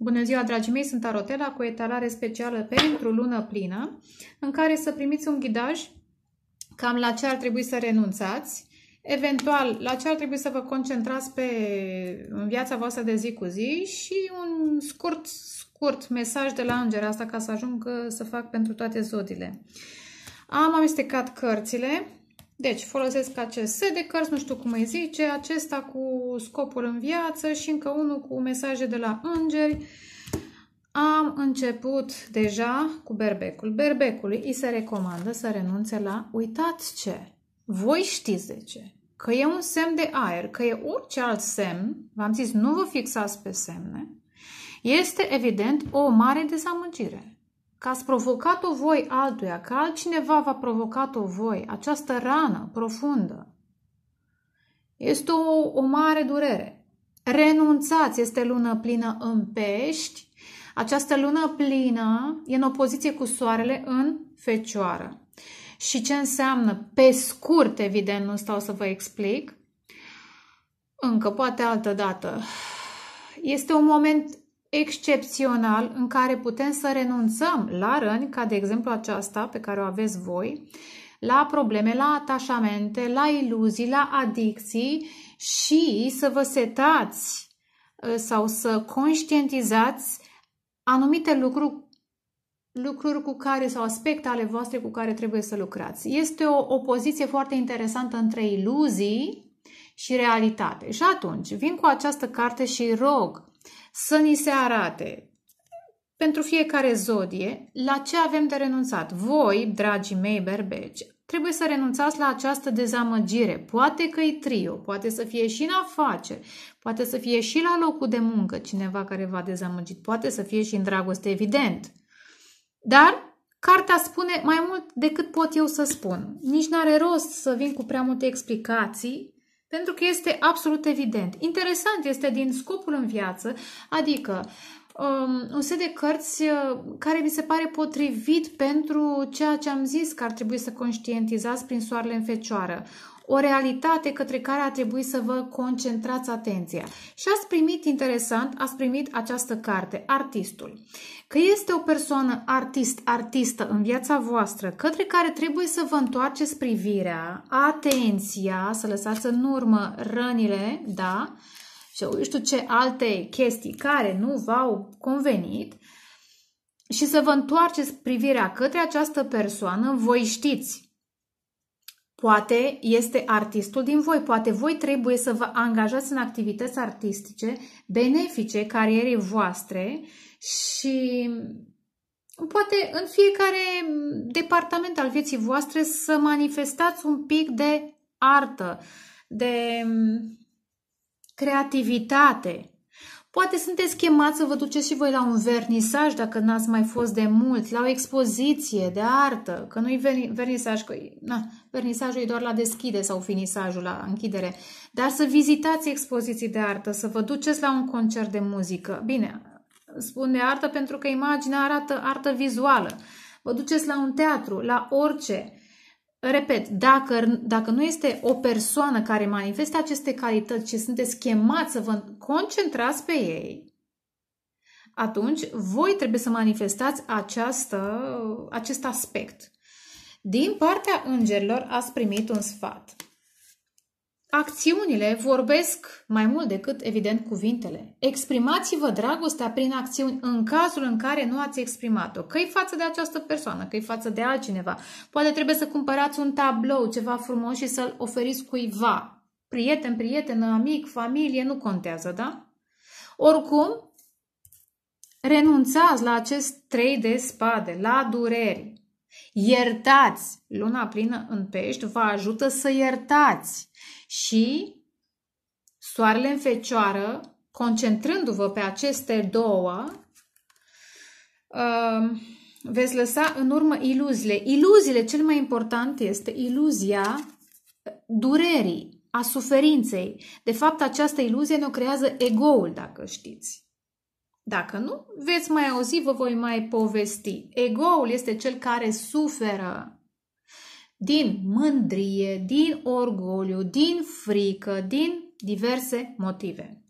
Bună ziua, dragii mei! Sunt Arotela cu etalare specială pentru lună plină, în care să primiți un ghidaj cam la ce ar trebui să renunțați, eventual la ce ar trebui să vă concentrați pe în viața voastră de zi cu zi și un scurt, scurt mesaj de la înger asta ca să ajung uh, să fac pentru toate zodile. Am amestecat cărțile deci folosesc acest set de cărți, nu știu cum îi zice, acesta cu scopul în viață și încă unul cu mesaje de la îngeri. Am început deja cu berbecul. Berbecului îi se recomandă să renunțe la uitați ce. Voi știți de ce. Că e un semn de aer, că e orice alt semn, v-am zis, nu vă fixați pe semne, este evident o mare dezamăgire că ați provocat-o voi altuia, că altcineva v-a provocat-o voi, această rană profundă, este o, o mare durere. Renunțați, este lună plină în pești, această lună plină e în opoziție cu soarele în fecioară. Și ce înseamnă? Pe scurt, evident, nu stau să vă explic, încă poate altă dată. Este un moment excepțional în care putem să renunțăm la răni, ca de exemplu aceasta pe care o aveți voi, la probleme, la atașamente, la iluzii, la adicții și să vă setați ă, sau să conștientizați anumite lucruri, lucruri cu care sau aspecte ale voastre cu care trebuie să lucrați. Este o opoziție foarte interesantă între iluzii și realitate. Și atunci vin cu această carte și rog să ni se arate pentru fiecare zodie la ce avem de renunțat. Voi, dragii mei berbeci, trebuie să renunțați la această dezamăgire. Poate că e trio, poate să fie și în afaceri, poate să fie și la locul de muncă cineva care v-a dezamăgit, poate să fie și în dragoste, evident. Dar Cartea spune mai mult decât pot eu să spun. Nici n-are rost să vin cu prea multe explicații, pentru că este absolut evident. Interesant este din scopul în viață, adică um, un set de cărți uh, care mi se pare potrivit pentru ceea ce am zis că ar trebui să conștientizați prin soarele în fecioară o realitate către care a trebuit să vă concentrați atenția. Și ați primit, interesant, ați primit această carte, Artistul. Că este o persoană artist, artistă în viața voastră, către care trebuie să vă întoarceți privirea, atenția, să lăsați în urmă rănile, da? Și eu știu ce alte chestii care nu v-au convenit, și să vă întoarceți privirea către această persoană, voi știți Poate este artistul din voi, poate voi trebuie să vă angajați în activități artistice benefice carierei voastre și poate în fiecare departament al vieții voastre să manifestați un pic de artă, de creativitate. Poate sunteți chemați să vă duceți și voi la un vernisaj dacă n-ați mai fost de mult, la o expoziție de artă, că nu-i vernisaj, că na, vernisajul e doar la deschide sau finisajul la închidere, dar să vizitați expoziții de artă, să vă duceți la un concert de muzică. Bine, spun de artă pentru că imaginea arată artă vizuală. Vă duceți la un teatru, la orice, repet, dacă, dacă nu este o persoană care manifestă aceste calități și sunteți chemați să vă concentrați pe ei, atunci voi trebuie să manifestați această, acest aspect. Din partea îngerilor ați primit un sfat. Acțiunile vorbesc mai mult decât, evident, cuvintele. Exprimați-vă dragostea prin acțiuni în cazul în care nu ați exprimat-o. Că-i față de această persoană, că-i față de altcineva. Poate trebuie să cumpărați un tablou, ceva frumos și să-l oferiți cuiva. Prieten, prieten, amic, familie, nu contează, da? Oricum, renunțați la acest trei de spade, la dureri. Iertați! Luna plină în pești vă ajută să iertați și soarele în fecioară, concentrându-vă pe aceste două, um, veți lăsa în urmă iluziile. Iluziile, cel mai important este iluzia durerii, a suferinței. De fapt, această iluzie ne-o creează egoul, dacă știți. Dacă nu, veți mai auzi, vă voi mai povesti. Egoul este cel care suferă din mândrie, din orgoliu, din frică, din diverse motive.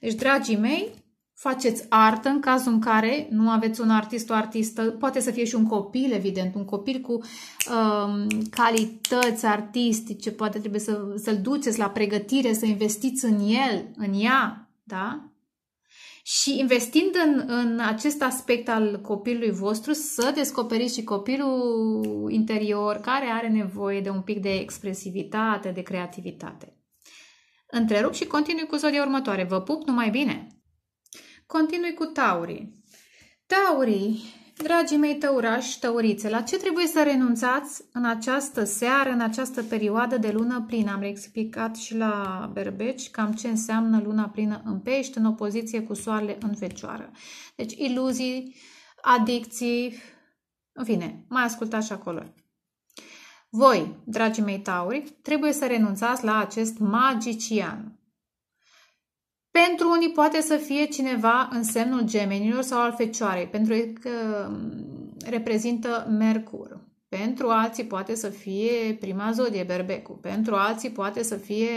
Deci, dragii mei, faceți artă în cazul în care nu aveți un artist, o artistă, poate să fie și un copil, evident, un copil cu um, calități artistice, poate trebuie să, să-l duceți la pregătire, să investiți în el, în ea, da? Și investind în, în acest aspect al copilului vostru, să descoperiți și copilul interior care are nevoie de un pic de expresivitate, de creativitate. Întrerup și continui cu zodia următoare. Vă pup, numai bine! Continui cu taurii. Taurii Dragii mei tăurași, tăurițe, la ce trebuie să renunțați în această seară, în această perioadă de lună plină? Am explicat și la berbeci cam ce înseamnă luna plină în pești, în opoziție cu soarele în fecioară. Deci iluzii, adicții, în fine, mai ascultați și acolo. Voi, dragii mei tauri, trebuie să renunțați la acest magician. Pentru unii poate să fie cineva în semnul gemenilor sau al fecioarei, pentru că uh, reprezintă Mercur. Pentru alții poate să fie prima zodie, berbecul. Pentru alții poate să fie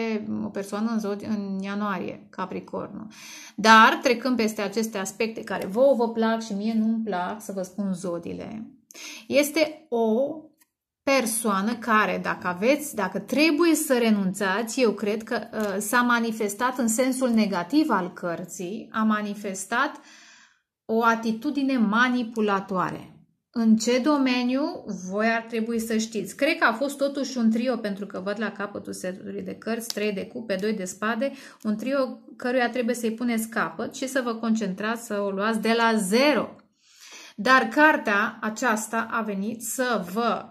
o persoană în, zodie, în ianuarie, capricornul. Dar trecând peste aceste aspecte care vouă vă plac și mie nu-mi plac, să vă spun zodiile, este o persoană care, dacă aveți, dacă trebuie să renunțați, eu cred că uh, s-a manifestat în sensul negativ al cărții, a manifestat o atitudine manipulatoare. În ce domeniu voi ar trebui să știți? Cred că a fost totuși un trio, pentru că văd la capătul setului de cărți, 3 de cupe, 2 de spade, un trio căruia trebuie să-i puneți capăt și să vă concentrați să o luați de la zero. Dar cartea aceasta a venit să vă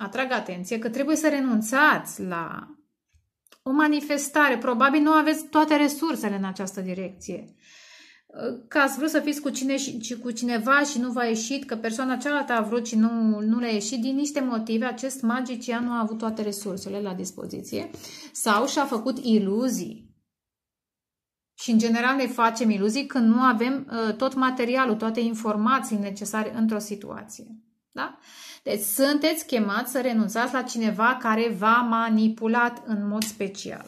atrag atenție că trebuie să renunțați la o manifestare. Probabil nu aveți toate resursele în această direcție. Că ați vrut să fiți cu, cine și, cu cineva și nu v-a ieșit, că persoana cealaltă a vrut și nu, nu le-a ieșit, din niște motive, acest magician nu a avut toate resursele la dispoziție sau și-a făcut iluzii. Și în general ne facem iluzii când nu avem uh, tot materialul, toate informații necesare într-o situație. Da? Deci sunteți chemați să renunțați la cineva care v-a manipulat în mod special.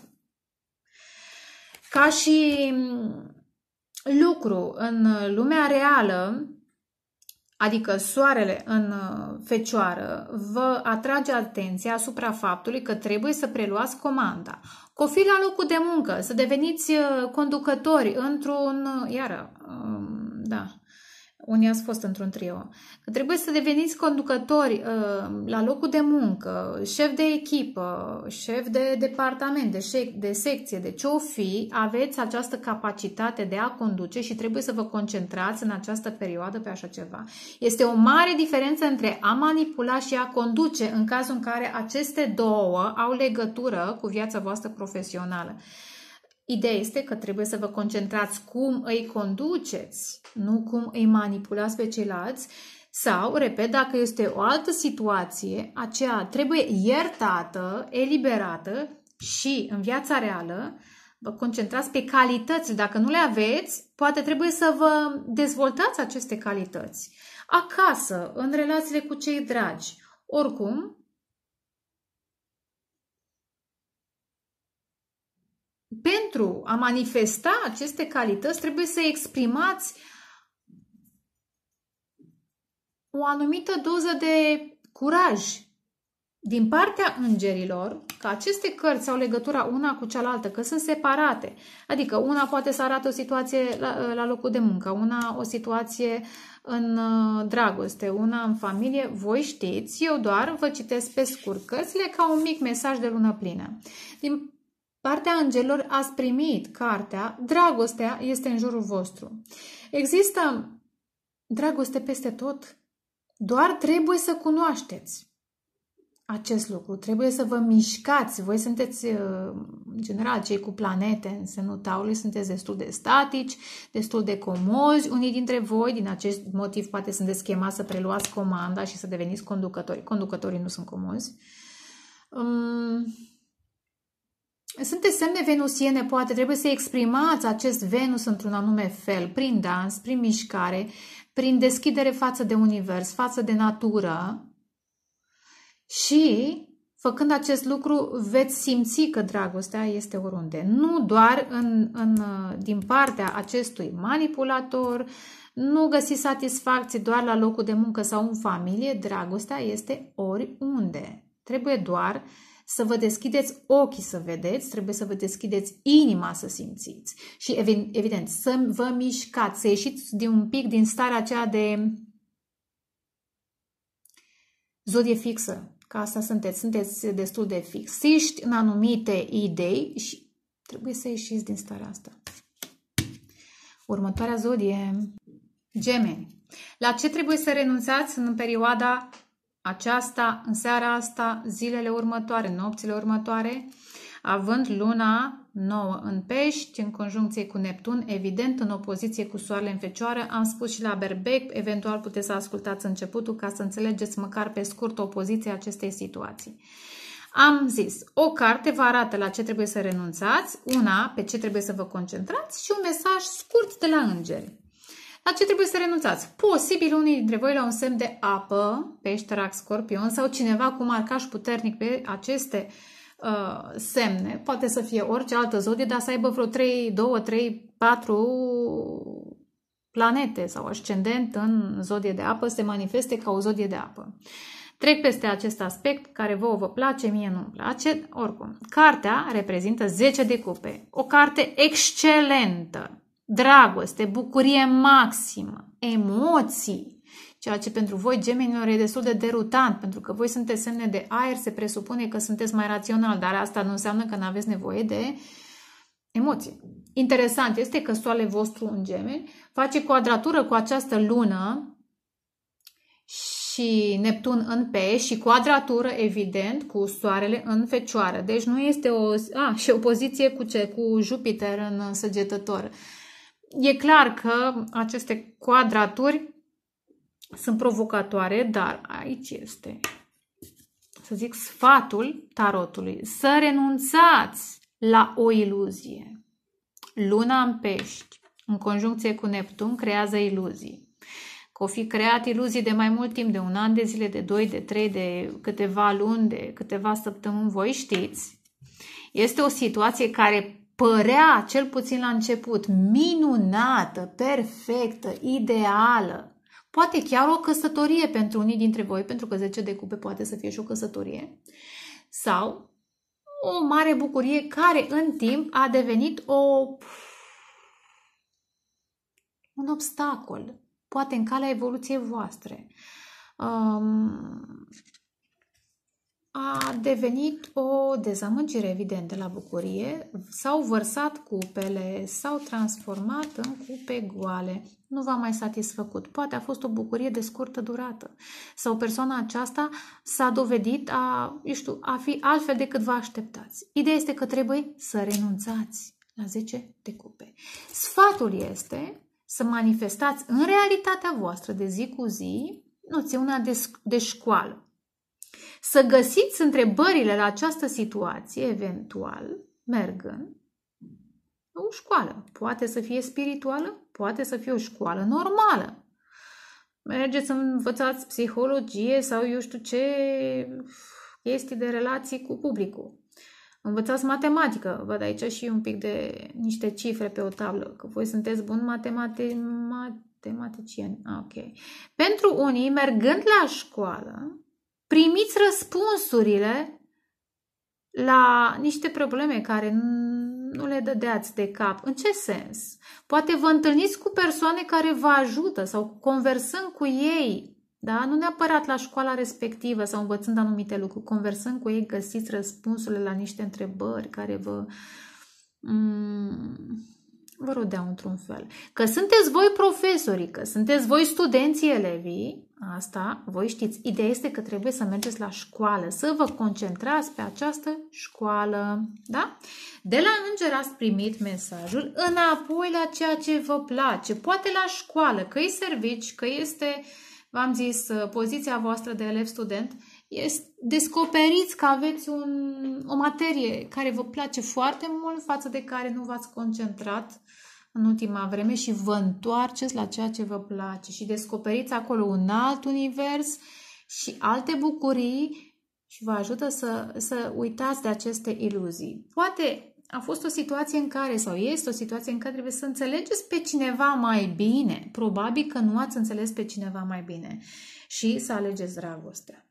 Ca și mm, lucru în lumea reală, adică soarele în uh, fecioară, vă atrage atenția asupra faptului că trebuie să preluați comanda. Cu fi la locul de muncă, să deveniți uh, conducători într-un, uh, iară, um, da, unii ați fost într-un trio, că trebuie să deveniți conducători uh, la locul de muncă, șef de echipă, șef de departament, de, șef, de secție, de ce o fi, aveți această capacitate de a conduce și trebuie să vă concentrați în această perioadă pe așa ceva. Este o mare diferență între a manipula și a conduce în cazul în care aceste două au legătură cu viața voastră profesională. Ideea este că trebuie să vă concentrați cum îi conduceți, nu cum îi manipulați pe ceilalți sau, repet, dacă este o altă situație, aceea trebuie iertată, eliberată și în viața reală vă concentrați pe calități. Dacă nu le aveți, poate trebuie să vă dezvoltați aceste calități. Acasă, în relațiile cu cei dragi. Oricum, pentru a manifesta aceste calități, trebuie să exprimați o anumită doză de curaj din partea îngerilor, că aceste cărți au legătura una cu cealaltă, că sunt separate. Adică una poate să arate o situație la, la locul de muncă, una o situație în uh, dragoste, una în familie. Voi știți, eu doar vă citesc pe scurt cărțile ca un mic mesaj de lună plină. Din Partea angelor ați primit cartea Dragostea este în jurul vostru. Există dragoste peste tot. Doar trebuie să cunoașteți acest lucru. Trebuie să vă mișcați. Voi sunteți, uh, în general, cei cu planete în semnul taului, sunteți destul de statici, destul de comozi. Unii dintre voi, din acest motiv, poate sunteți chemați să preluați comanda și să deveniți conducători. Conducătorii nu sunt comozi. Um, sunteți semne venusiene, poate trebuie să exprimați acest Venus într-un anume fel, prin dans, prin mișcare, prin deschidere față de univers, față de natură și făcând acest lucru veți simți că dragostea este oriunde. Nu doar în, în, din partea acestui manipulator, nu găsi satisfacții doar la locul de muncă sau în familie, dragostea este oriunde. Trebuie doar uh, să vă deschideți ochii să vedeți, trebuie să vă deschideți inima să simțiți. Și evident, să vă mișcați, să ieșiți de un pic din starea aceea de zodie fixă, ca asta sunteți, sunteți destul de fixiști în anumite idei și trebuie să ieșiți din starea asta. Următoarea zodie, gemeni. La ce trebuie să renunțați în perioada aceasta, în seara asta, zilele următoare, nopțile următoare, având luna nouă în pești, în conjuncție cu Neptun, evident în opoziție cu soarele în fecioară, am spus și la Berbec, eventual puteți să ascultați începutul ca să înțelegeți măcar pe scurt opoziția acestei situații. Am zis, o carte vă arată la ce trebuie să renunțați, una pe ce trebuie să vă concentrați și un mesaj scurt de la îngeri. La ce trebuie să renunțați? Posibil unii dintre voi la un semn de apă, pește, rac, scorpion sau cineva cu marcaș puternic pe aceste uh, semne. Poate să fie orice altă zodie, dar să aibă vreo 3, 2, 3, 4 planete sau ascendent în zodie de apă, se manifeste ca o zodie de apă. Trec peste acest aspect care vouă vă place, mie nu-mi place. Oricum, cartea reprezintă 10 de cupe. O carte excelentă dragoste, bucurie maximă, emoții, ceea ce pentru voi, gemenilor, e destul de derutant, pentru că voi sunteți semne de aer, se presupune că sunteți mai rațional, dar asta nu înseamnă că nu aveți nevoie de emoții. Interesant este că soarele vostru în gemeni face quadratură cu această lună și Neptun în P și quadratură, evident, cu soarele în fecioară. Deci nu este o... A, și o poziție cu ce? Cu Jupiter în săgetător e clar că aceste quadraturi sunt provocatoare, dar aici este, să zic, sfatul tarotului. Să renunțați la o iluzie. Luna în pești, în conjuncție cu Neptun, creează iluzii. Că o fi creat iluzii de mai mult timp, de un an de zile, de doi, de trei, de câteva luni, de câteva săptămâni, voi știți. Este o situație care părea, cel puțin la început, minunată, perfectă, ideală. Poate chiar o căsătorie pentru unii dintre voi, pentru că 10 de cupe poate să fie și o căsătorie. Sau o mare bucurie care în timp a devenit o, un obstacol, poate în calea evoluției voastre. Um, a devenit o dezamăgire evidentă la bucurie, s-au vărsat cupele, s-au transformat în cupe goale. Nu v-a mai satisfăcut. Poate a fost o bucurie de scurtă durată. Sau persoana aceasta s-a dovedit a, eu știu, a fi altfel decât vă așteptați. Ideea este că trebuie să renunțați la 10 de cupe. Sfatul este să manifestați în realitatea voastră de zi cu zi noțiunea de, de școală să găsiți întrebările la această situație, eventual, mergând la o școală. Poate să fie spirituală, poate să fie o școală normală. Mergeți să învățați psihologie sau eu știu ce chestii de relații cu publicul. Învățați matematică. Văd aici și un pic de niște cifre pe o tablă, că voi sunteți buni matemate, matematicieni. Ah, ok. Pentru unii, mergând la școală, primiți răspunsurile la niște probleme care nu le dădeați de cap. În ce sens? Poate vă întâlniți cu persoane care vă ajută sau conversând cu ei, da? nu neapărat la școala respectivă sau învățând anumite lucruri, conversând cu ei găsiți răspunsurile la niște întrebări care vă mm, vă rodeau într-un fel. Că sunteți voi profesorii, că sunteți voi studenții elevii, asta voi știți. Ideea este că trebuie să mergeți la școală, să vă concentrați pe această școală. Da? De la înger ați primit mesajul înapoi la ceea ce vă place, poate la școală, că e servici, că este, v-am zis, poziția voastră de elev-student, descoperiți că aveți un, o materie care vă place foarte mult, față de care nu v-ați concentrat în ultima vreme și vă întoarceți la ceea ce vă place și descoperiți acolo un alt univers și alte bucurii și vă ajută să, să uitați de aceste iluzii. Poate a fost o situație în care, sau este o situație în care trebuie să înțelegeți pe cineva mai bine. Probabil că nu ați înțeles pe cineva mai bine și să alegeți dragostea.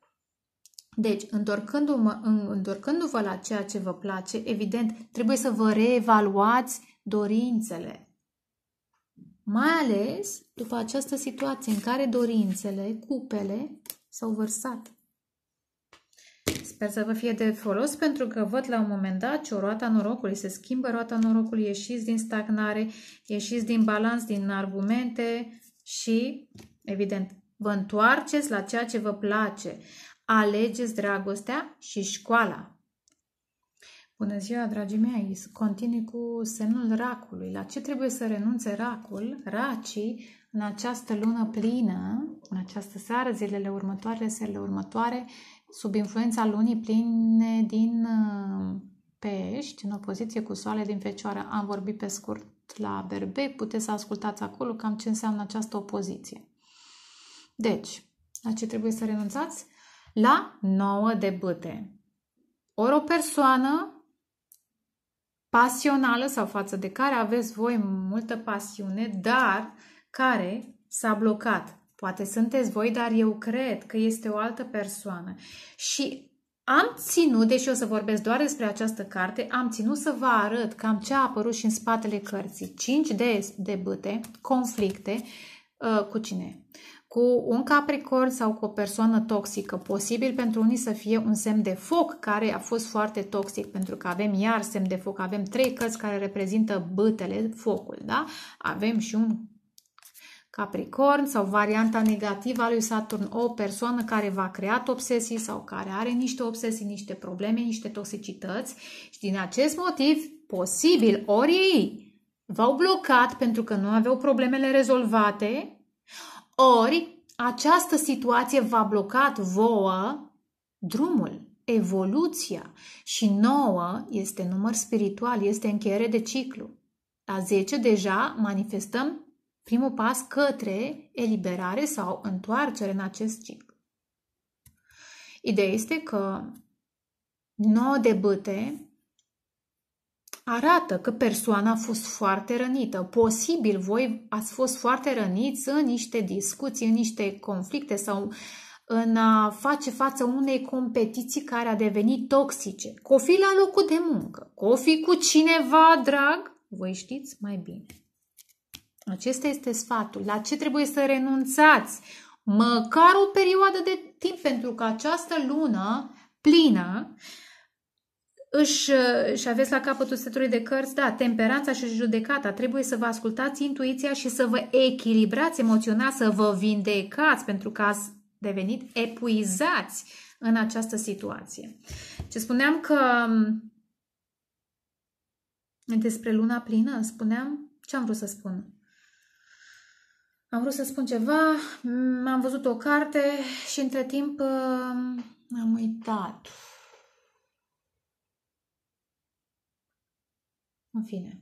Deci, întorcându vă întorcându-vă la ceea ce vă place, evident, trebuie să vă reevaluați dorințele. Mai ales după această situație în care dorințele, cupele, s-au vărsat. Sper să vă fie de folos pentru că văd la un moment dat ce o roata norocului se schimbă, roata norocului, ieșiți din stagnare, ieșiți din balans, din argumente și, evident, vă întoarceți la ceea ce vă place. Alegeți dragostea și școala. Bună ziua, dragii mei! Continui cu semnul racului. La ce trebuie să renunțe racul, racii, în această lună plină, în această seară, zilele următoare, zilele următoare, sub influența lunii pline din uh, pești, în opoziție cu soale din fecioară. Am vorbit pe scurt la berbe, puteți să ascultați acolo cam ce înseamnă această opoziție. Deci, la ce trebuie să renunțați? la 9 de bâte. Ori o persoană pasională sau față de care aveți voi multă pasiune, dar care s-a blocat. Poate sunteți voi, dar eu cred că este o altă persoană. Și am ținut, deși o să vorbesc doar despre această carte, am ținut să vă arăt cam ce a apărut și în spatele cărții. 5 de, de bâte, conflicte, uh, cu cine? cu un capricorn sau cu o persoană toxică. Posibil pentru unii să fie un semn de foc care a fost foarte toxic, pentru că avem iar semn de foc, avem trei cărți care reprezintă bătele, focul, da? Avem și un Capricorn sau varianta negativă a lui Saturn, o persoană care va crea obsesii sau care are niște obsesii, niște probleme, niște toxicități și din acest motiv, posibil, ori ei v-au blocat pentru că nu aveau problemele rezolvate, ori această situație v-a blocat vouă drumul, evoluția și nouă este număr spiritual, este încheiere de ciclu. La 10 deja manifestăm primul pas către eliberare sau întoarcere în acest ciclu. Ideea este că 9 de bâte arată că persoana a fost foarte rănită. Posibil voi ați fost foarte răniți în niște discuții, în niște conflicte sau în a face față unei competiții care a devenit toxice. Cu fi la locul de muncă, cu fi cu cineva drag, voi știți mai bine. Acesta este sfatul. La ce trebuie să renunțați? Măcar o perioadă de timp, pentru că această lună plină își, uh, și aveți la capătul setului de cărți, da, temperanța și judecata. Trebuie să vă ascultați intuiția și să vă echilibrați emoțional, să vă vindecați pentru că ați devenit epuizați în această situație. Ce spuneam că um, despre luna plină, spuneam ce am vrut să spun. Am vrut să spun ceva, am văzut o carte și între timp um, am uitat. În fine.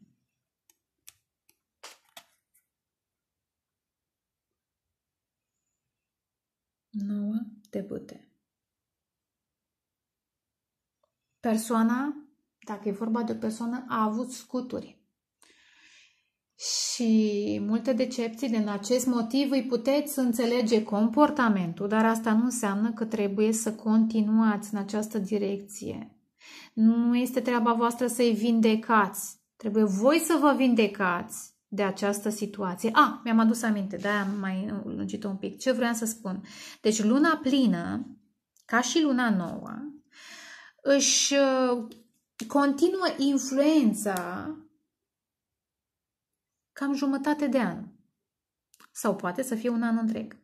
Nouă debute. Persoana, dacă e vorba de o persoană, a avut scuturi. Și multe decepții din acest motiv îi puteți înțelege comportamentul, dar asta nu înseamnă că trebuie să continuați în această direcție. Nu este treaba voastră să-i vindecați. Trebuie voi să vă vindecați de această situație. A, ah, mi-am adus aminte, da, am mai lungit un pic. Ce vreau să spun? Deci luna plină, ca și luna nouă, își uh, continuă influența cam jumătate de an. Sau poate să fie un an întreg.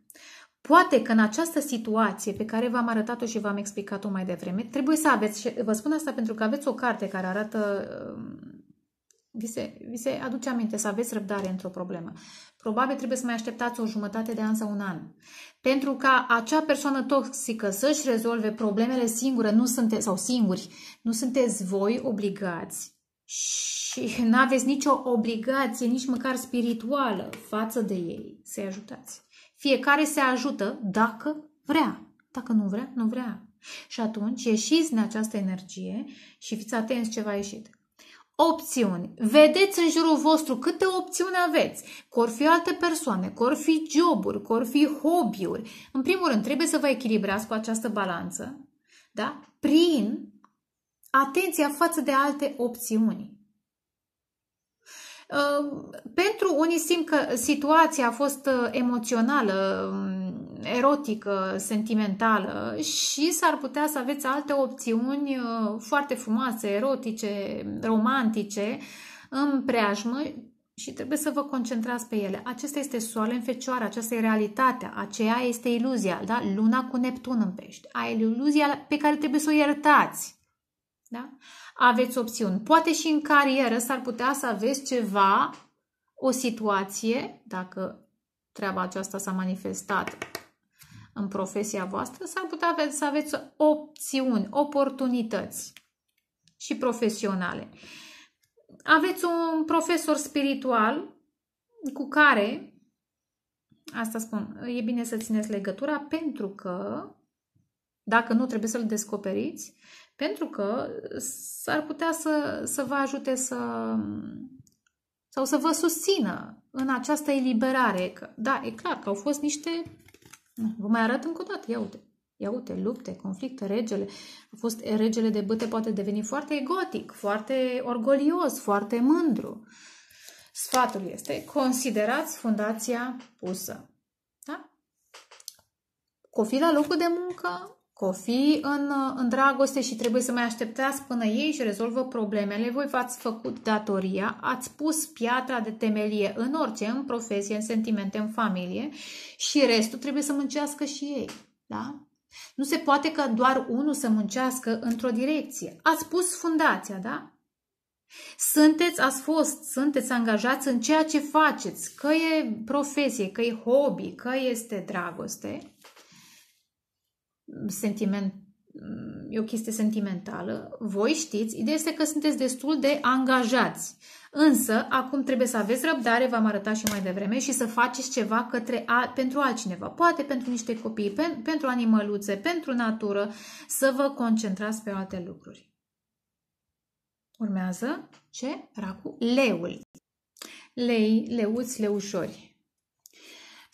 Poate că în această situație pe care v-am arătat-o și v-am explicat-o mai devreme, trebuie să aveți, vă spun asta pentru că aveți o carte care arată uh, vi se, vi se aduce aminte să aveți răbdare într-o problemă. Probabil trebuie să mai așteptați o jumătate de an sau un an. Pentru ca acea persoană toxică să-și rezolve problemele singură, nu sunte, sau singuri, nu sunteți voi obligați și nu aveți nicio obligație, nici măcar spirituală, față de ei să-i ajutați. Fiecare se ajută dacă vrea. Dacă nu vrea, nu vrea. Și atunci ieșiți din această energie și fiți atenți ce va ieșit. Opțiuni. Vedeți în jurul vostru câte opțiuni aveți. Cor fi alte persoane, cor fi joburi, cor fi hobby-uri. În primul rând, trebuie să vă echilibrați cu această balanță, da? Prin atenția față de alte opțiuni. Ă, pentru unii simt că situația a fost ă, emoțională, erotică, sentimentală și s-ar putea să aveți alte opțiuni uh, foarte frumoase, erotice, romantice în preajmă și trebuie să vă concentrați pe ele. Acesta este soare în fecioară, aceasta e realitatea, aceea este iluzia, da? Luna cu Neptun în pești. Ai iluzia pe care trebuie să o iertați. Da? Aveți opțiuni. Poate și în carieră s-ar putea să aveți ceva, o situație, dacă treaba aceasta s-a manifestat în profesia voastră, s-ar putea să aveți opțiuni, oportunități și profesionale. Aveți un profesor spiritual cu care, asta spun, e bine să țineți legătura pentru că, dacă nu trebuie să-l descoperiți, pentru că s-ar putea să, să vă ajute să sau să vă susțină în această eliberare. Că, da, e clar că au fost niște Vă mai arăt încă o dată, ia uite. Ia uite, lupte, conflicte, regele. A fost regele de băte, poate deveni foarte egotic, foarte orgolios, foarte mândru. Sfatul este, considerați fundația pusă. Da? Copii la locul de muncă, copii în, în dragoste și trebuie să mai așteptați până ei și rezolvă problemele. Voi v-ați făcut datoria, ați pus piatra de temelie în orice, în profesie, în sentimente, în familie și restul trebuie să muncească și ei. Da? Nu se poate ca doar unul să muncească într-o direcție. Ați pus fundația, da? Sunteți, ați fost, sunteți angajați în ceea ce faceți, că e profesie, că e hobby, că este dragoste sentiment, e o chestie sentimentală, voi știți, ideea este că sunteți destul de angajați. Însă, acum trebuie să aveți răbdare, v-am arătat și mai devreme, și să faceți ceva către a, pentru altcineva. Poate pentru niște copii, pen, pentru animăluțe, pentru natură, să vă concentrați pe alte lucruri. Urmează ce? Racul Leul. Lei, leuți, leușori.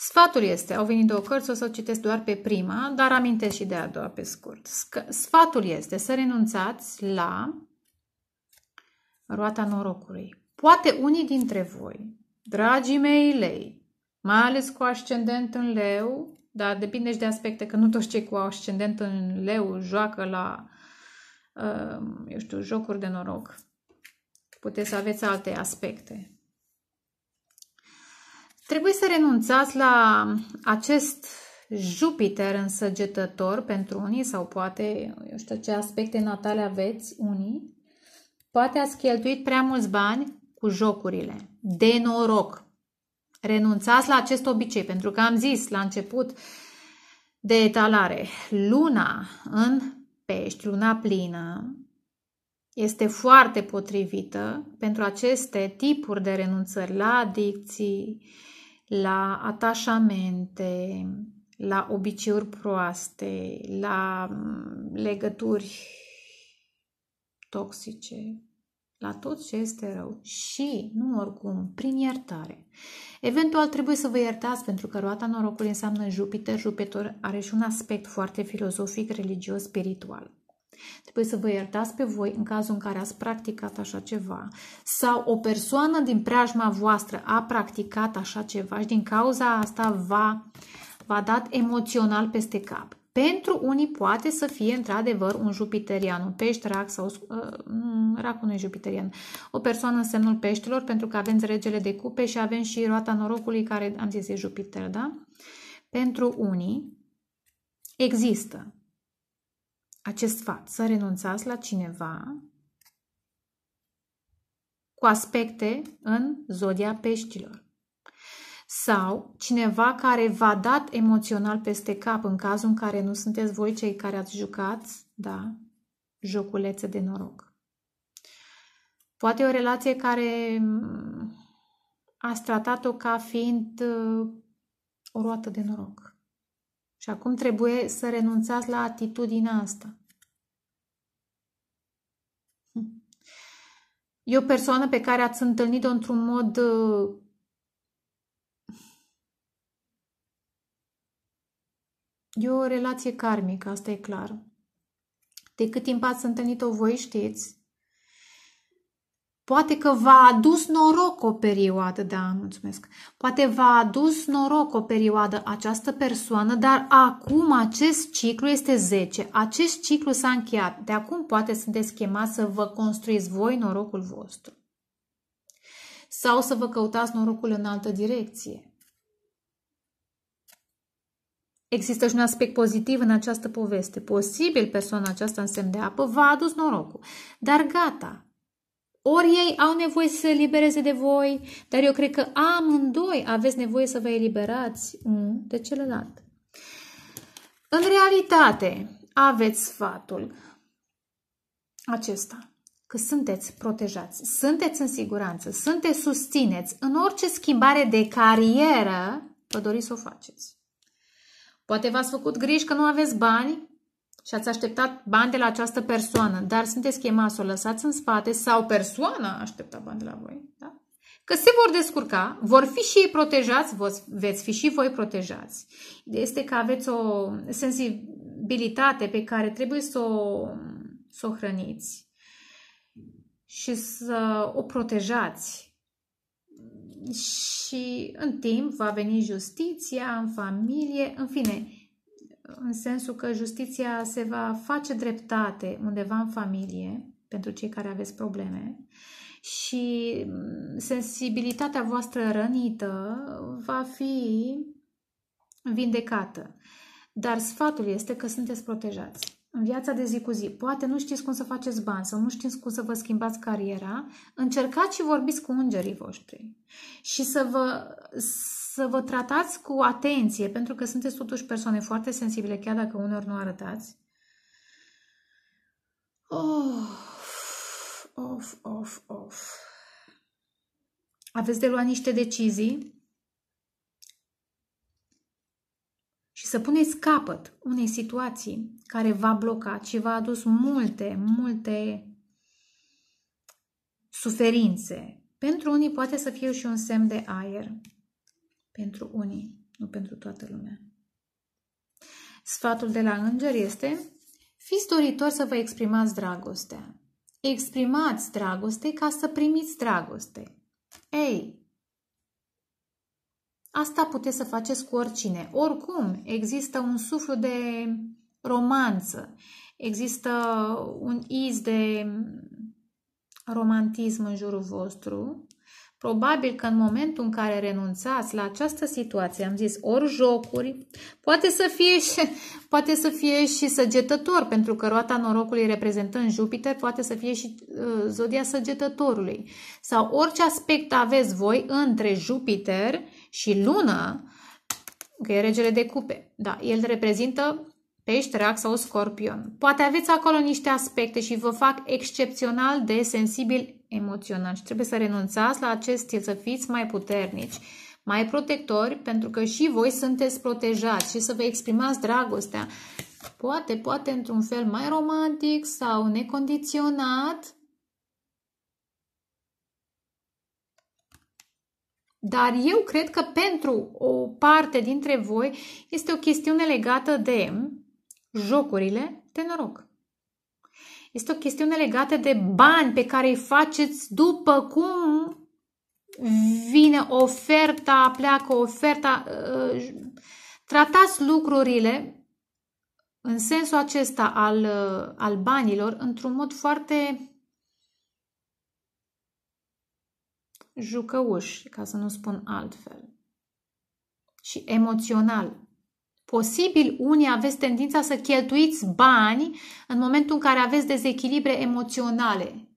Sfatul este, au venit două cărți, o să citesc doar pe prima, dar amintesc și de a doua pe scurt. Sfatul este să renunțați la roata norocului. Poate unii dintre voi, dragii mei lei, mai ales cu ascendent în leu, dar depinde și de aspecte, că nu toți cei cu ascendent în leu joacă la, uh, eu știu, jocuri de noroc. Puteți să aveți alte aspecte. Trebuie să renunțați la acest Jupiter însăgetător pentru unii sau poate, eu știu ce aspecte natale aveți unii, poate ați cheltuit prea mulți bani cu jocurile. De noroc! Renunțați la acest obicei, pentru că am zis la început de etalare, luna în pești, luna plină, este foarte potrivită pentru aceste tipuri de renunțări la adicții, la atașamente, la obiceiuri proaste, la mm, legături toxice, la tot ce este rău și, nu oricum, prin iertare. Eventual trebuie să vă iertați pentru că roata norocului înseamnă Jupiter. Jupiter are și un aspect foarte filozofic, religios, spiritual. Trebuie să vă iertați pe voi în cazul în care ați practicat așa ceva sau o persoană din preajma voastră a practicat așa ceva și din cauza asta v-a, dat emoțional peste cap. Pentru unii poate să fie într-adevăr un jupiterian, un pești rac sau uh, mm, racul nu jupiterian, o persoană în semnul peștilor pentru că avem regele de cupe și avem și roata norocului care am zis e Jupiter, da? Pentru unii există acest fapt, să renunțați la cineva cu aspecte în zodia peștilor. Sau cineva care v-a dat emoțional peste cap în cazul în care nu sunteți voi cei care ați jucat, da, joculețe de noroc. Poate o relație care ați tratat-o ca fiind uh, o roată de noroc. Și acum trebuie să renunțați la atitudinea asta. Hm. E o persoană pe care ați întâlnit-o într-un mod uh, E o relație karmică, asta e clar. De cât timp ați întâlnit-o voi știți, Poate că v-a adus noroc o perioadă, da, mulțumesc. Poate v-a adus noroc o perioadă această persoană, dar acum acest ciclu este 10. Acest ciclu s-a încheiat. De acum poate să chemați să vă construiți voi norocul vostru. Sau să vă căutați norocul în altă direcție. Există și un aspect pozitiv în această poveste. Posibil persoana aceasta în semn de apă v-a adus norocul. Dar gata, ori ei au nevoie să se elibereze de voi, dar eu cred că amândoi aveți nevoie să vă eliberați unul de celălalt. În realitate, aveți sfatul acesta, că sunteți protejați, sunteți în siguranță, sunteți susțineți în orice schimbare de carieră vă doriți să o faceți. Poate v-ați făcut griji că nu aveți bani și ați așteptat bani de la această persoană, dar sunteți chemați să o lăsați în spate sau persoana așteptat bani de la voi, da? că se vor descurca, vor fi și ei protejați, veți fi și voi protejați. Este că aveți o sensibilitate pe care trebuie să o, să o hrăniți și să o protejați. Și în timp va veni justiția, în familie, în fine, în sensul că justiția se va face dreptate undeva în familie, pentru cei care aveți probleme, și mm, sensibilitatea voastră rănită va fi vindecată. Dar sfatul este că sunteți protejați. În viața de zi cu zi, poate nu știți cum să faceți bani sau nu știți cum să vă schimbați cariera, încercați și vorbiți cu îngerii voștri și să vă să vă tratați cu atenție, pentru că sunteți totuși persoane foarte sensibile, chiar dacă uneori nu arătați. Of, of, of, of. Aveți de luat niște decizii și să puneți capăt unei situații care v-a blocat și v-a adus multe, multe suferințe. Pentru unii poate să fie și un semn de aer. Pentru unii, nu pentru toată lumea. Sfatul de la înger este Fiți doritori să vă exprimați dragostea. Exprimați dragoste ca să primiți dragoste. Ei, asta puteți să faceți cu oricine. Oricum, există un suflu de romanță, există un iz de romantism în jurul vostru Probabil că în momentul în care renunțați la această situație, am zis, ori jocuri, poate să fie și, poate să fie și săgetător, pentru că roata norocului reprezentând Jupiter poate să fie și uh, zodia săgetătorului. Sau orice aspect aveți voi între Jupiter și Lună, că e regele de cupe, da, el reprezintă pești, rac sau scorpion. Poate aveți acolo niște aspecte și vă fac excepțional de sensibil emoțional și trebuie să renunțați la acest stil, să fiți mai puternici, mai protectori, pentru că și voi sunteți protejați și să vă exprimați dragostea, poate, poate într-un fel mai romantic sau necondiționat, Dar eu cred că pentru o parte dintre voi este o chestiune legată de jocurile de noroc. Este o chestiune legată de bani pe care îi faceți după cum vine oferta, pleacă oferta. Uh, uh, tratați lucrurile în sensul acesta al, uh, al banilor într-un mod foarte jucăuș, ca să nu spun altfel, și emoțional. Posibil unii aveți tendința să cheltuiți bani în momentul în care aveți dezechilibre emoționale.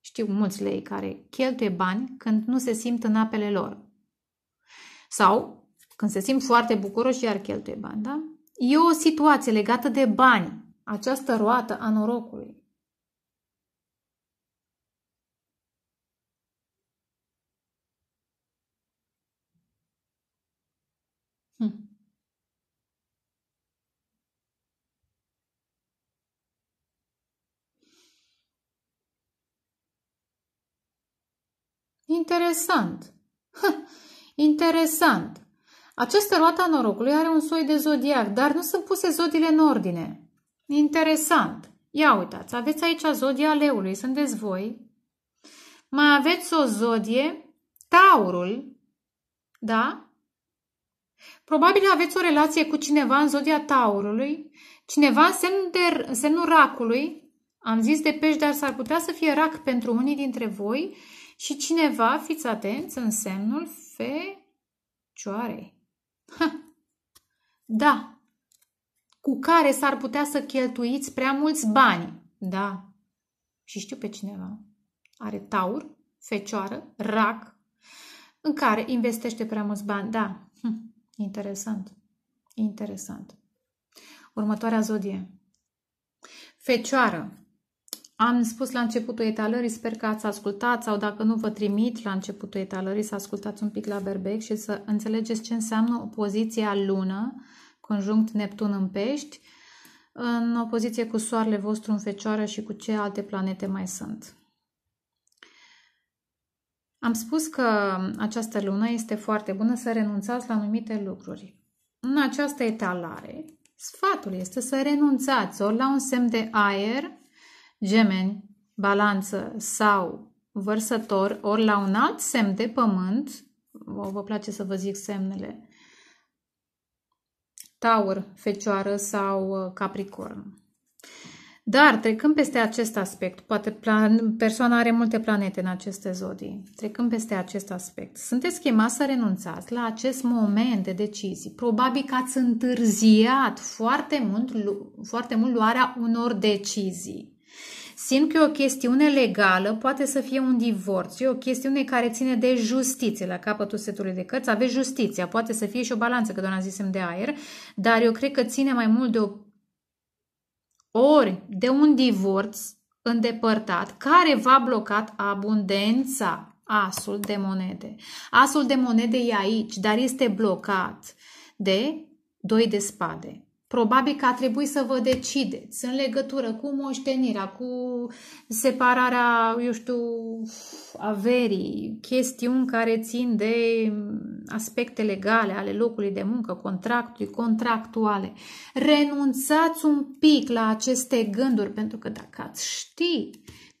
Știu mulți lei care cheltuie bani când nu se simt în apele lor. Sau când se simt foarte bucuroși, iar cheltuie bani, da? E o situație legată de bani, această roată a norocului. Interesant! Ha, interesant! Această roată a norocului are un soi de zodiac, dar nu sunt puse zodiile în ordine. Interesant! Ia uitați, aveți aici zodia leului, sunteți voi. Mai aveți o zodie, taurul, da? Probabil aveți o relație cu cineva în zodia taurului, cineva în, semn de, semnul racului, am zis de pești, dar s-ar putea să fie rac pentru unii dintre voi, și cineva, fiți atenți, în semnul fecioarei. Ha! Da, cu care s-ar putea să cheltuiți prea mulți bani. Da, și știu pe cineva. Are taur, fecioară, rac, în care investește prea mulți bani. Da, hm, interesant, interesant. Următoarea zodie. Fecioară, am spus la începutul etalării, sper că ați ascultat sau dacă nu vă trimit la începutul etalării să ascultați un pic la berbec și să înțelegeți ce înseamnă opoziția lună, conjunct Neptun în pești, în opoziție cu soarele vostru în fecioară și cu ce alte planete mai sunt. Am spus că această lună este foarte bună să renunțați la anumite lucruri. În această etalare, sfatul este să renunțați ori la un semn de aer, gemeni, balanță sau vărsător, ori la un alt semn de pământ, vă place să vă zic semnele, taur, fecioară sau uh, capricorn. Dar trecând peste acest aspect, poate plan, persoana are multe planete în aceste zodii, trecând peste acest aspect, sunteți chemați să renunțați la acest moment de decizii. Probabil că ați întârziat foarte mult, foarte mult luarea unor decizii. Simt că e o chestiune legală, poate să fie un divorț, e o chestiune care ține de justiție. La capătul setului de cărți aveți justiția, poate să fie și o balanță, că doamna zisem de aer, dar eu cred că ține mai mult de o ori de un divorț îndepărtat care va blocat abundența asul de monede. Asul de monede e aici, dar este blocat de doi de spade. Probabil că a trebuit să vă decideți în legătură cu moștenirea, cu separarea, eu știu, averii, chestiuni care țin de aspecte legale ale locului de muncă, contractului, contractuale. Renunțați un pic la aceste gânduri, pentru că dacă ați ști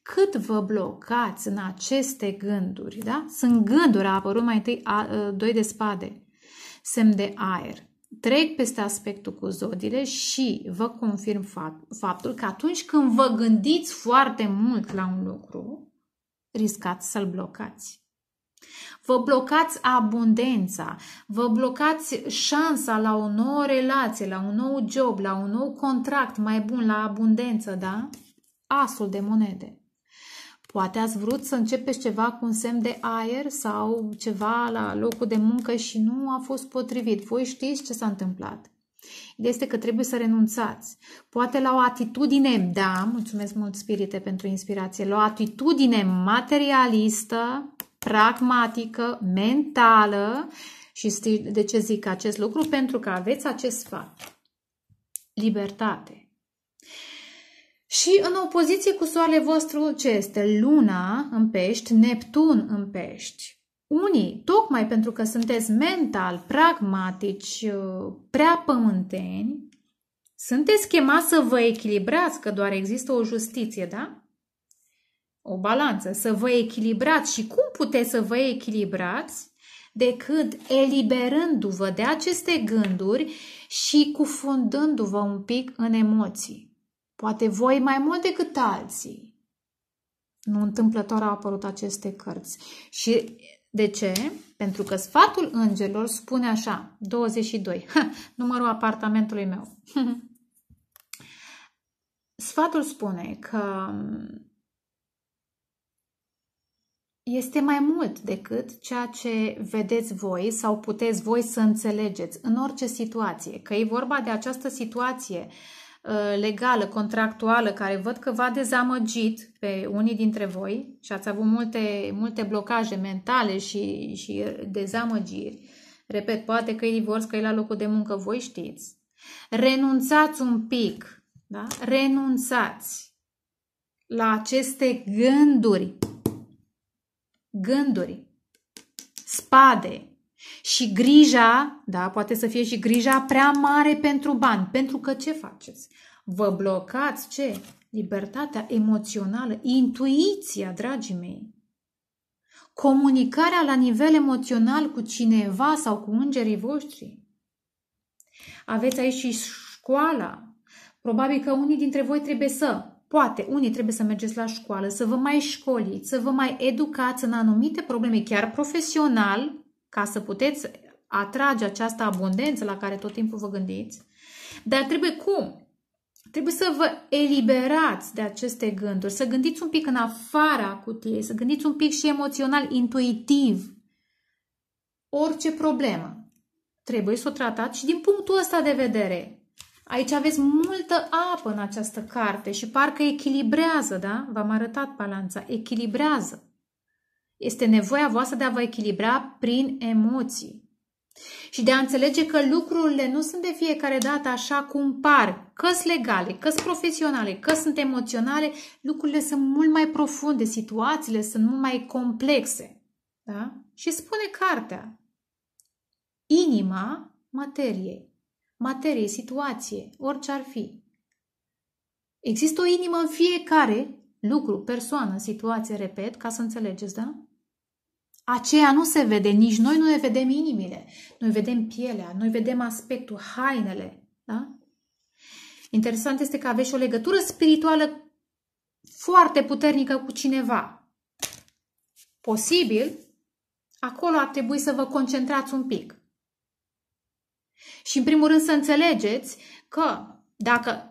cât vă blocați în aceste gânduri, da? Sunt gânduri, a apărut mai întâi a, a, doi de spade, semn de aer trec peste aspectul cu zodiile și vă confirm faptul că atunci când vă gândiți foarte mult la un lucru, riscați să-l blocați. Vă blocați abundența, vă blocați șansa la o nouă relație, la un nou job, la un nou contract mai bun, la abundență, da? Asul de monede. Poate ați vrut să începeți ceva cu un semn de aer sau ceva la locul de muncă și nu a fost potrivit. Voi știți ce s-a întâmplat. este că trebuie să renunțați. Poate la o atitudine, da, mulțumesc mult spirite pentru inspirație, la o atitudine materialistă, pragmatică, mentală și de ce zic acest lucru? Pentru că aveți acest fapt. Libertate. Și în opoziție cu soarele vostru, ce este? Luna în pești, Neptun în pești. Unii, tocmai pentru că sunteți mental, pragmatici, prea pământeni, sunteți chemați să vă echilibrați, că doar există o justiție, da? O balanță, să vă echilibrați. Și cum puteți să vă echilibrați? Decât eliberându-vă de aceste gânduri și cufundându-vă un pic în emoții. Poate voi mai mult decât alții. Nu întâmplător au apărut aceste cărți. Și de ce? Pentru că sfatul îngerilor spune așa, 22, numărul apartamentului meu. sfatul spune că este mai mult decât ceea ce vedeți voi sau puteți voi să înțelegeți în orice situație. Că e vorba de această situație uh, Uh, legală, contractuală, care văd că v-a dezamăgit pe unii dintre voi și ați avut multe, multe blocaje mentale și, și dezamăgiri. Repet, poate că e divorț, că e la locul de muncă, voi știți. Renunțați un pic, da? renunțați la aceste gânduri, gânduri, spade, și grija, da, poate să fie și grija prea mare pentru bani. Pentru că ce faceți? Vă blocați ce? Libertatea emoțională, intuiția, dragii mei. Comunicarea la nivel emoțional cu cineva sau cu îngerii voștri. Aveți aici și școala. Probabil că unii dintre voi trebuie să Poate unii trebuie să mergeți la școală, să vă mai școliți, să vă mai educați în anumite probleme, chiar profesional, ca să puteți atrage această abundență la care tot timpul vă gândiți. Dar trebuie cum? Trebuie să vă eliberați de aceste gânduri, să gândiți un pic în afara cutiei, să gândiți un pic și emoțional, intuitiv. Orice problemă trebuie să o tratați și din punctul ăsta de vedere. Aici aveți multă apă în această carte și parcă echilibrează, da? V-am arătat balanța, echilibrează. Este nevoia voastră de a vă echilibra prin emoții. Și de a înțelege că lucrurile nu sunt de fiecare dată așa cum par, că sunt legale, că sunt profesionale, că sunt emoționale, lucrurile sunt mult mai profunde, situațiile sunt mult mai complexe. Da? Și spune cartea, inima materiei, materie, situație, orice ar fi. Există o inimă în fiecare lucru, persoană, situație, repet, ca să înțelegeți, da? Aceea nu se vede, nici noi nu ne vedem inimile, noi vedem pielea, noi vedem aspectul, hainele, da? Interesant este că aveți o legătură spirituală foarte puternică cu cineva. Posibil, acolo ar trebui să vă concentrați un pic. Și în primul rând să înțelegeți că dacă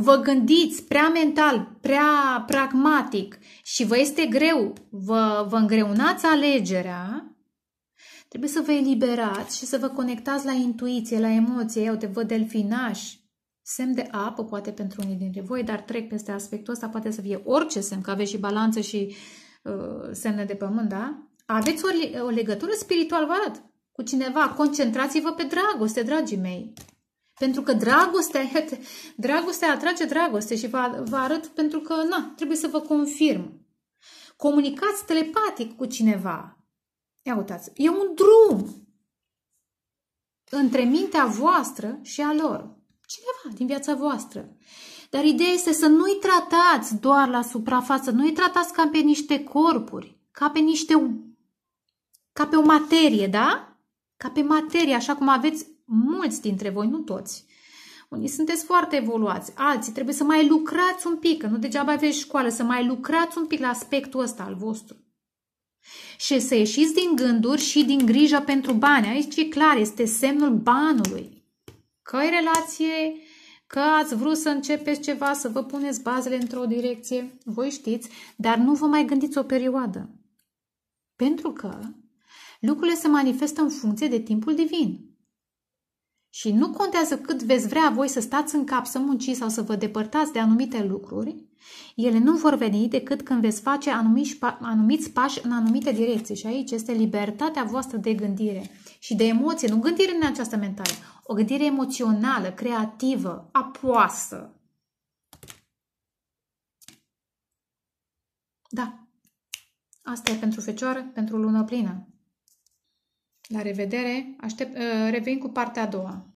vă gândiți prea mental, prea pragmatic și vă este greu, vă, vă îngreunați alegerea, trebuie să vă eliberați și să vă conectați la intuiție, la emoție. Eu te văd delfinaș, semn de apă, poate pentru unii dintre voi, dar trec peste aspectul ăsta, poate să fie orice semn, că aveți și balanță și uh, semne de pământ, da? Aveți o, o legătură spirituală, vă arăt, cu cineva. Concentrați-vă pe dragoste, dragii mei. Pentru că dragostea, dragostea atrage dragoste și vă, vă arăt pentru că, na, trebuie să vă confirm. Comunicați telepatic cu cineva. Ia uitați, e un drum între mintea voastră și a lor. Cineva din viața voastră. Dar ideea este să nu-i tratați doar la suprafață, nu-i tratați ca pe niște corpuri, ca pe niște... ca pe o materie, da? Ca pe materie, așa cum aveți mulți dintre voi, nu toți, unii sunteți foarte evoluați, alții trebuie să mai lucrați un pic, că nu degeaba aveți școală, să mai lucrați un pic la aspectul ăsta al vostru. Și să ieșiți din gânduri și din grija pentru bani. Aici e clar, este semnul banului. că e relație, că ați vrut să începeți ceva, să vă puneți bazele într-o direcție, voi știți, dar nu vă mai gândiți o perioadă. Pentru că lucrurile se manifestă în funcție de timpul divin. Și nu contează cât veți vrea voi să stați în cap, să munciți sau să vă depărtați de anumite lucruri, ele nu vor veni decât când veți face anumiți, pa- anumiți pași în anumite direcții. Și aici este libertatea voastră de gândire și de emoție. Nu gândire în această mentală, o gândire emoțională, creativă, apoasă. Da, asta e pentru fecioară, pentru lună plină. La revedere! Aștept, uh, revin cu partea a doua.